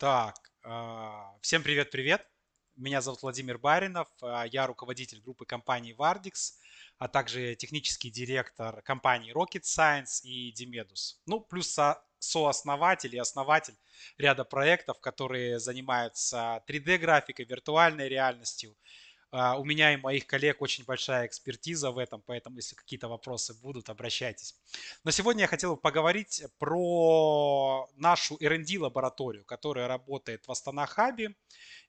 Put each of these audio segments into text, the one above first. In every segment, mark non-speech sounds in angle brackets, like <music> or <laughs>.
Так, а, всем привет-привет. Меня зовут Владимир Баринов, а, я руководитель группы компании Vardix, а также технический директор компании Rocket Science и Dimedus. Ну, плюс сооснователь и основатель ряда проектов, которые занимаются 3D-графикой, виртуальной реальностью, а, у меня и моих коллег очень большая экспертиза в этом, поэтому если какие-то вопросы будут, обращайтесь. Но сегодня я хотел поговорить про нашу R&D лабораторию, которая работает в Астана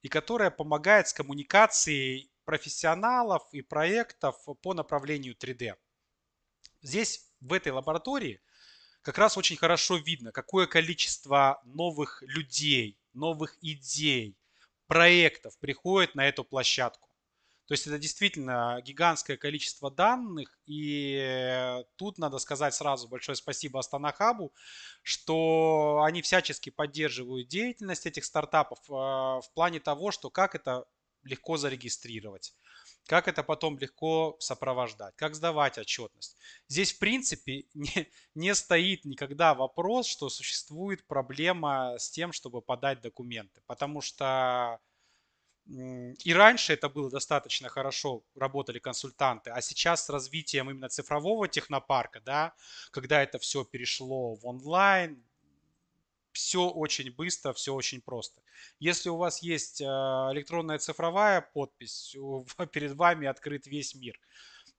и которая помогает с коммуникацией профессионалов и проектов по направлению 3D. Здесь, в этой лаборатории, как раз очень хорошо видно, какое количество новых людей, новых идей, проектов приходит на эту площадку. То есть это действительно гигантское количество данных, и тут надо сказать сразу большое спасибо Астанахабу, что они всячески поддерживают деятельность этих стартапов а, в плане того, что как это легко зарегистрировать, как это потом легко сопровождать, как сдавать отчетность. Здесь, в принципе, <laughs> не, не стоит никогда вопрос, что существует проблема с тем, чтобы подать документы, потому что и раньше это было достаточно хорошо, работали консультанты, а сейчас с развитием именно цифрового технопарка, да, когда это все перешло в онлайн, все очень быстро, все очень просто. Если у вас есть э, электронная цифровая подпись, <laughs> перед вами открыт весь мир,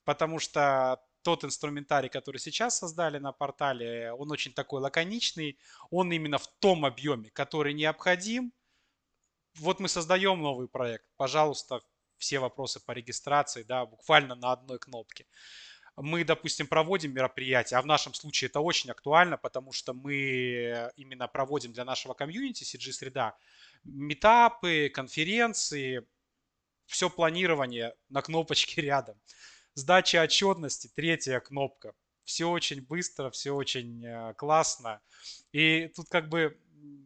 потому что тот инструментарий, который сейчас создали на портале, он очень такой лаконичный, он именно в том объеме, который необходим, вот мы создаем новый проект, пожалуйста, все вопросы по регистрации, да, буквально на одной кнопке. Мы, допустим, проводим мероприятие. а в нашем случае это очень актуально, потому что мы именно проводим для нашего комьюнити CG-среда метапы, конференции, все планирование на кнопочке <laughs> рядом. Сдача отчетности, третья кнопка. Все очень быстро, все очень э, классно. И тут как бы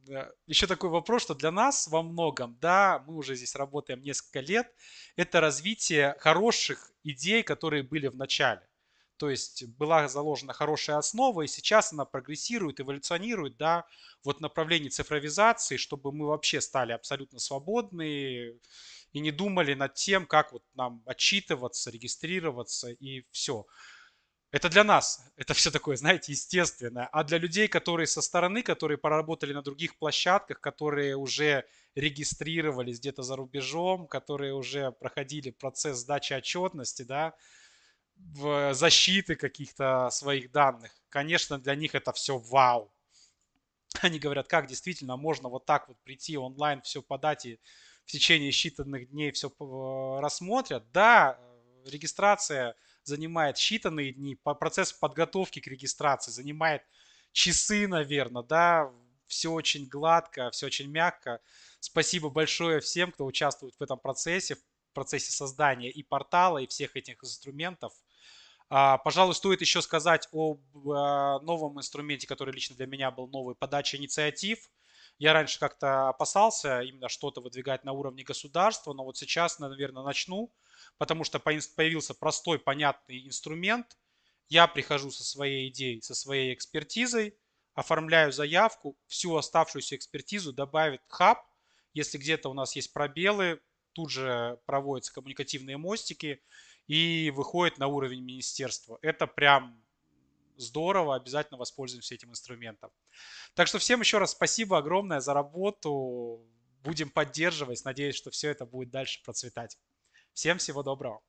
Э, еще такой вопрос, что для нас во многом, да, мы уже здесь работаем несколько лет, это развитие хороших идей, которые были в начале. То есть была заложена хорошая основа, и сейчас она прогрессирует, эволюционирует, да, вот в направлении цифровизации, чтобы мы вообще стали абсолютно свободны и не думали над тем, как вот нам отчитываться, регистрироваться и все. Это для нас, это все такое, знаете, естественное. А для людей, которые со стороны, которые поработали на других площадках, которые уже регистрировались где-то за рубежом, которые уже проходили процесс сдачи отчетности, да, в э, защиты каких-то своих данных, конечно, для них это все вау. Они говорят, как действительно можно вот так вот прийти онлайн, все подать и в течение считанных дней все э, рассмотрят. Да, э, регистрация занимает считанные дни, по процесс подготовки к регистрации занимает часы, наверное, да, все очень гладко, все очень мягко. Спасибо большое всем, кто участвует в этом процессе, в процессе создания и портала, и всех этих инструментов. А, пожалуй, стоит еще сказать о а, новом инструменте, который лично для меня был новый, подача инициатив. Я раньше как-то опасался именно что-то выдвигать на уровне государства, но вот сейчас, наверное, начну потому что появился простой, понятный инструмент. Я прихожу со своей идеей, со своей экспертизой, оформляю заявку, всю оставшуюся экспертизу добавит хаб. Если где-то у нас есть пробелы, тут же проводятся коммуникативные мостики и выходит на уровень министерства. Это прям здорово, обязательно воспользуемся этим инструментом. Так что всем еще раз спасибо огромное за работу. Будем поддерживать. Надеюсь, что все это будет дальше процветать. Всем всего доброго!